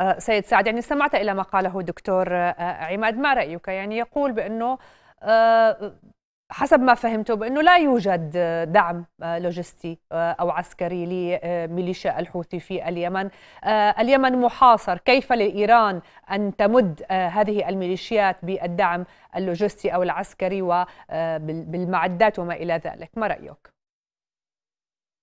آه، سيد سعد يعني استمعت إلى ما قاله دكتور آه، آه، عماد ما رأيك يعني يقول بأنه حسب ما فهمته بأنه لا يوجد دعم لوجستي أو عسكري لميليشيا الحوثي في اليمن اليمن محاصر كيف لإيران أن تمد هذه الميليشيات بالدعم اللوجستي أو العسكري وبالمعدات وما إلى ذلك ما رأيك؟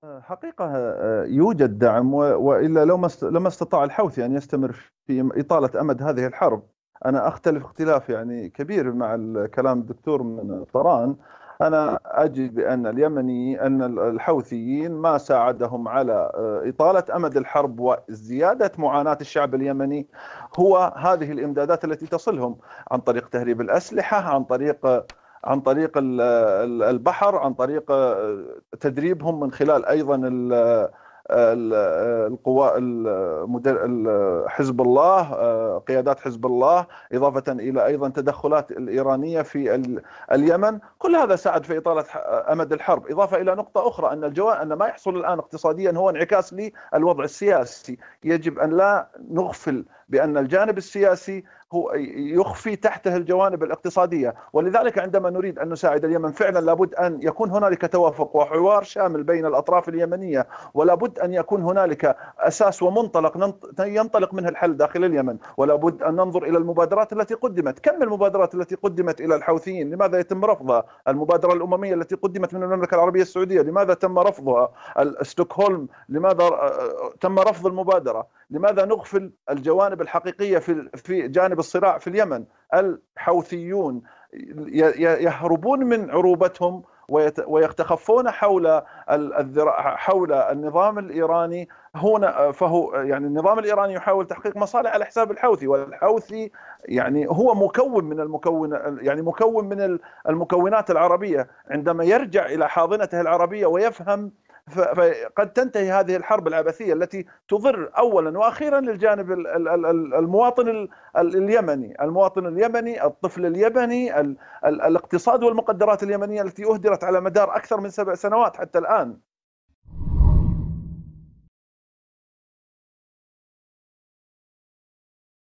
حقيقة آه، يوجد دعم وإلا لو لما استطاع الحوثي أن يستمر في إطالة أمد هذه الحرب أنا أختلف اختلاف يعني كبير مع الكلام الدكتور من طران أنا أجد بأن اليمني أن الحوثيين ما ساعدهم على آه، إطالة أمد الحرب وزيادة معاناة الشعب اليمني هو هذه الإمدادات التي تصلهم عن طريق تهريب الأسلحة عن طريق عن طريق البحر عن طريق آه، تدريبهم من خلال ايضا القوى حزب الله آه، قيادات حزب الله إضافة إلى أيضا تدخلات الإيرانية في اليمن كل هذا ساعد في إطالة أمد الحرب إضافة إلى نقطة أخرى أن الجواء أن ما يحصل الآن اقتصاديا هو انعكاس للوضع السياسي يجب أن لا نغفل بأن الجانب السياسي هو يخفي تحته الجوانب الاقتصادية ولذلك عندما نريد أن نساعد اليمن فعلا لابد أن يكون هنالك توافق وحوار شامل بين الأطراف اليمنية ولابد أن يكون هنالك أساس ومنطلق ينطلق منه الحل داخل اليمن ولابد أن ننظر إلى المبادرات التي قدمت كم المبادرات التي قدمت إلى الحوثيين لماذا يتم رفضها المبادرة الأممية التي قدمت من المملكة العربية السعودية لماذا تم رفضها ستوكهولم لماذا آه، آه، تم رفض المبادرة لماذا نغفل الجوانب الحقيقيه في في جانب الصراع في اليمن؟ الحوثيون يهربون من عروبتهم ويتخفون حول الذراع حول النظام الايراني هنا فهو يعني النظام الايراني يحاول تحقيق مصالح على حساب الحوثي والحوثي يعني هو مكون من المكون يعني مكون من المكونات العربيه عندما يرجع الى حاضنته العربيه ويفهم فقد تنتهي هذه الحرب العبثيه التي تضر اولا واخيرا للجانب المواطن اليمني، المواطن اليمني، الطفل اليمني، الاقتصاد والمقدرات اليمنيه التي اهدرت على مدار اكثر من سبع سنوات حتى الان.